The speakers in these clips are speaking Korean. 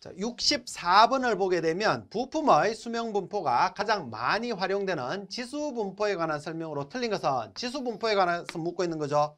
자, 64번을 보게 되면 부품의 수명 분포가 가장 많이 활용되는 지수 분포에 관한 설명으로 틀린 것은 지수 분포에 관해서 묻고 있는 거죠.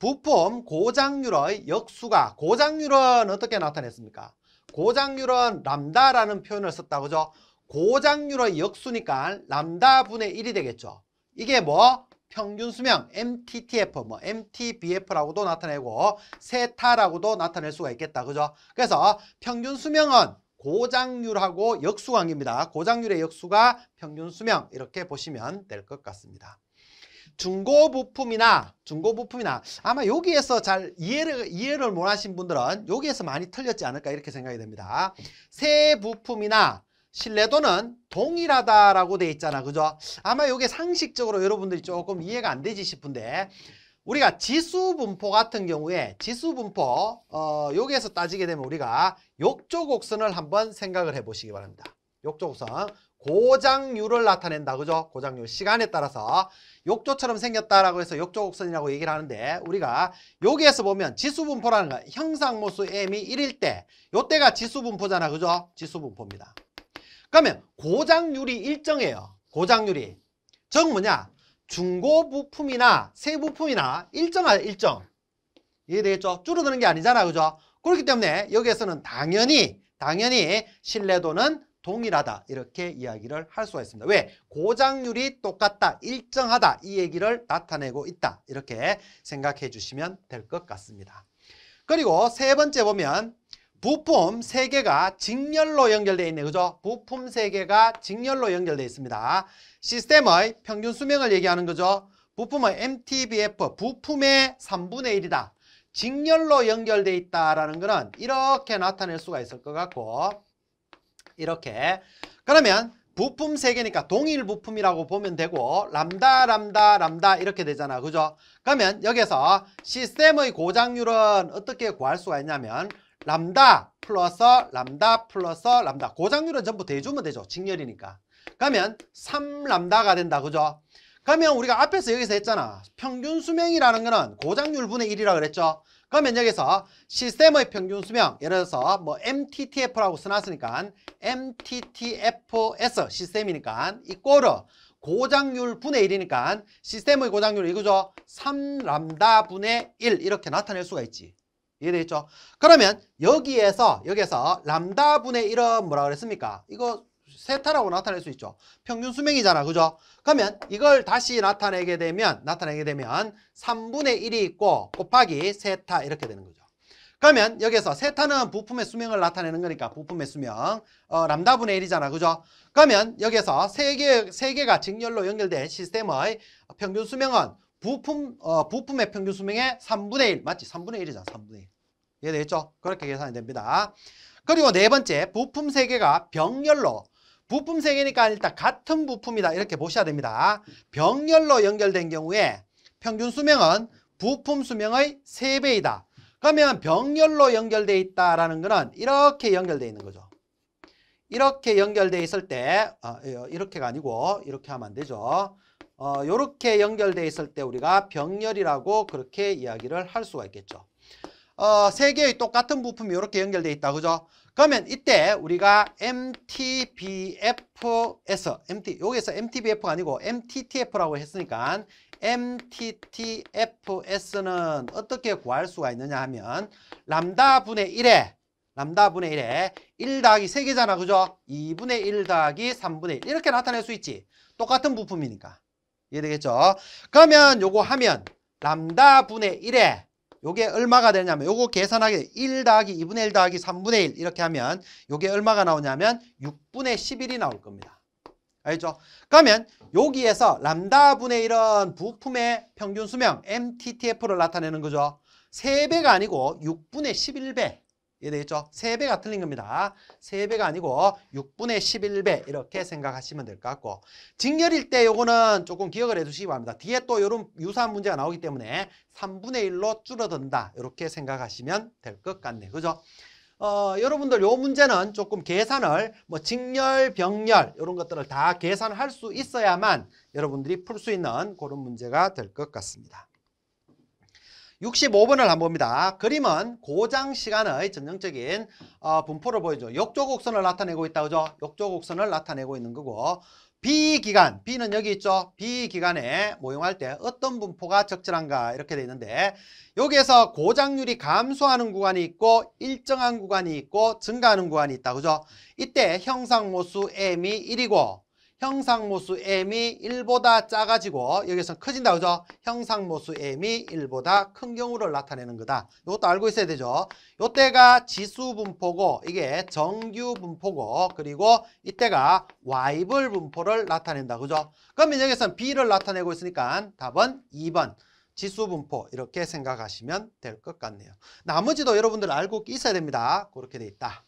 부품 고장률의 역수가 고장률은 어떻게 나타냈습니까? 고장률은 람다라는 표현을 썼다고죠. 고장률의 역수니까 람다분의 1이 되겠죠. 이게 뭐? 평균 수명 MTTF, 뭐 MTBF라고도 나타내고 세타라고도 나타낼 수가 있겠다. 그죠? 그래서 평균 수명은 고장률하고 역수관계입니다. 고장률의 역수가 평균 수명 이렇게 보시면 될 것 같습니다. 중고 부품이나 중고 부품이나 아마 여기에서 잘 이해를 이해를 못하신 분들은 여기에서 많이 틀렸지 않을까 이렇게 생각이 됩니다. 새 부품이나 신뢰도는 동일하다라고 돼 있잖아. 그죠? 아마 이게 상식적으로 여러분들이 조금 이해가 안 되지 싶은데 우리가 지수 분포 같은 경우에 지수 분포 어, 여기에서 따지게 되면 우리가 욕조 곡선을 한번 생각을 해 보시기 바랍니다. 욕조 곡선 고장률을 나타낸다. 그죠? 고장률 시간에 따라서 욕조처럼 생겼다라고 해서 욕조 곡선이라고 얘기를 하는데 우리가 여기에서 보면 지수 분포라는 거 형상모수 m이 1일 때 요때가 지수 분포잖아. 그죠? 지수 분포입니다. 그러면 고장률이 일정해요. 고장률이. 즉 뭐냐? 중고 부품이나 새 부품이나 일정하 일정. 이해되겠죠? 줄어드는 게 아니잖아. 그죠? 그렇기 때문에 여기에서는 당연히 당연히 신뢰도는 동일하다 이렇게 이야기를 할 수가 있습니다. 왜? 고장률이 똑같다, 일정하다 이 얘기를 나타내고 있다 이렇게 생각해 주시면 될 것 같습니다. 그리고 세 번째 보면 부품 3개가 직렬로 연결되어 있네요. 그죠? 부품 3개가 직렬로 연결되어 있습니다. 시스템의 평균 수명을 얘기하는 거죠. 부품의 MTBF, 부품의 3분의 1이다. 직렬로 연결되어 있다라는 거는 이렇게 나타낼 수가 있을 것 같고 이렇게 그러면 부품 3개니까 동일 부품이라고 보면 되고 람다 람다 람다 이렇게 되잖아 그죠? 그러면 여기서 시스템의 고장률은 어떻게 구할 수가 있냐면 람다 플러스 람다 플러스 람다 고장률은 그 전부 대주면 되죠 직렬이니까 그러면 3람다가 된다 그죠 그러면 우리가 앞에서 여기서 했잖아 평균 수명이라는 거는 고장률 그 분의 1이라 고 그랬죠 그러면 여기서 시스템의 평균 수명 예를 들어서 뭐 MTTF라고 써놨으니까 MTTFS 시스템이니까 이꼴르 고장률 그 분의 1이니까 시스템의 고장률 이거죠 3람다 분의 1 이렇게 나타낼 수가 있지 이해되겠죠? 그러면 여기에서 여기에서 람다 분의 1은 뭐라 그랬습니까? 이거 세타라고 나타낼 수 있죠. 평균 수명이잖아. 그죠? 그러면 이걸 다시 나타내게 되면 나타내게 되면 3분의 1이 있고 곱하기 세타 이렇게 되는 거죠. 그러면 여기서 세타는 부품의 수명을 나타내는 거니까 부품의 수명 어, 람다분의 1이잖아. 그죠? 그러면 여기서 세 개 세 개가 직렬로 연결된 시스템의 평균 수명은 부품, 어, 부품의 평균 수명의 3분의 1 맞지? 3분의 1이잖아. 3분의 1. 이해되겠죠? 그렇게 계산이 됩니다. 그리고 네 번째, 부품 세 개가 병렬로 부품 세 개니까 일단 같은 부품이다 이렇게 보셔야 됩니다. 병렬로 연결된 경우에 평균 수명은 부품 수명의 세배이다 그러면 병렬로 연결돼 있다라는 거는 이렇게 연결되어 있는 거죠. 이렇게 연결되어 있을 때 어, 예, 이렇게가 아니고 이렇게 하면 안 되죠. 어, 이렇게 연결되어 있을 때 우리가 병렬이라고 그렇게 이야기를 할 수가 있겠죠. 어, 세 개의 똑같은 부품이 이렇게 연결돼 있다. 그죠? 그러면 이때 우리가 MTBF에서 MT 여기서 MTBF가 아니고 MTTF라고 했으니까 MTTFS는 어떻게 구할 수가 있느냐 하면 람다 분의 1에 람다 분의 1에 1 더하기 3개잖아. 그죠? 2분의 1 더하기 3분의 1 이렇게 나타낼 수 있지. 똑같은 부품이니까. 이해되겠죠? 그러면 요거 하면 람다 분의 1에 요게 얼마가 되냐면 요거 계산하기 1 더하기 2분의 1 더하기 3분의 1 이렇게 하면 요게 얼마가 나오냐면 6분의 11이 나올 겁니다. 알죠? 그러면 여기에서 람다분의 이런 부품의 평균 수명 MTTF를 나타내는 거죠. 3배가 아니고 6분의 11배 이해되겠죠? 3배가 틀린 겁니다. 3배가 아니고 6분의 11배 이렇게 생각하시면 될 것 같고 직렬일 때 요거는 조금 기억을 해주시기 바랍니다. 뒤에 또 이런 유사한 문제가 나오기 때문에 3분의 1로 줄어든다 이렇게 생각하시면 될 것 같네요. 그죠? 어, 여러분들 요 문제는 조금 계산을 뭐 직렬, 병렬 이런 것들을 다 계산할 수 있어야만 여러분들이 풀 수 있는 그런 문제가 될 것 같습니다. 65번을 한번 봅니다. 그림은 고장 시간의 전형적인 어, 분포를 보여줘. 역조곡선을 나타내고 있다. 그죠? 역조곡선을 나타내고 있는 거고 B기간, B는 여기 있죠. B기간에 모형할때 어떤 분포가 적절한가 이렇게 돼 있는데 여기에서 고장률이 감소하는 구간이 있고 일정한 구간이 있고 증가하는 구간이 있다. 그죠? 이때 형상모수 M이 1이고 형상모수 m이 1보다 작아지고 여기서 커진다 그죠? 형상모수 m이 1보다 큰 경우를 나타내는 거다. 이것도 알고 있어야 되죠. 이때가 지수 분포고 이게 정규 분포고 그리고 이때가 와이블 분포를 나타낸다. 그죠? 그러면 여기서는 b를 나타내고 있으니까 답은 2번. 지수 분포 이렇게 생각하시면 될 것 같네요. 나머지도 여러분들 알고 있어야 됩니다. 그렇게 돼 있다.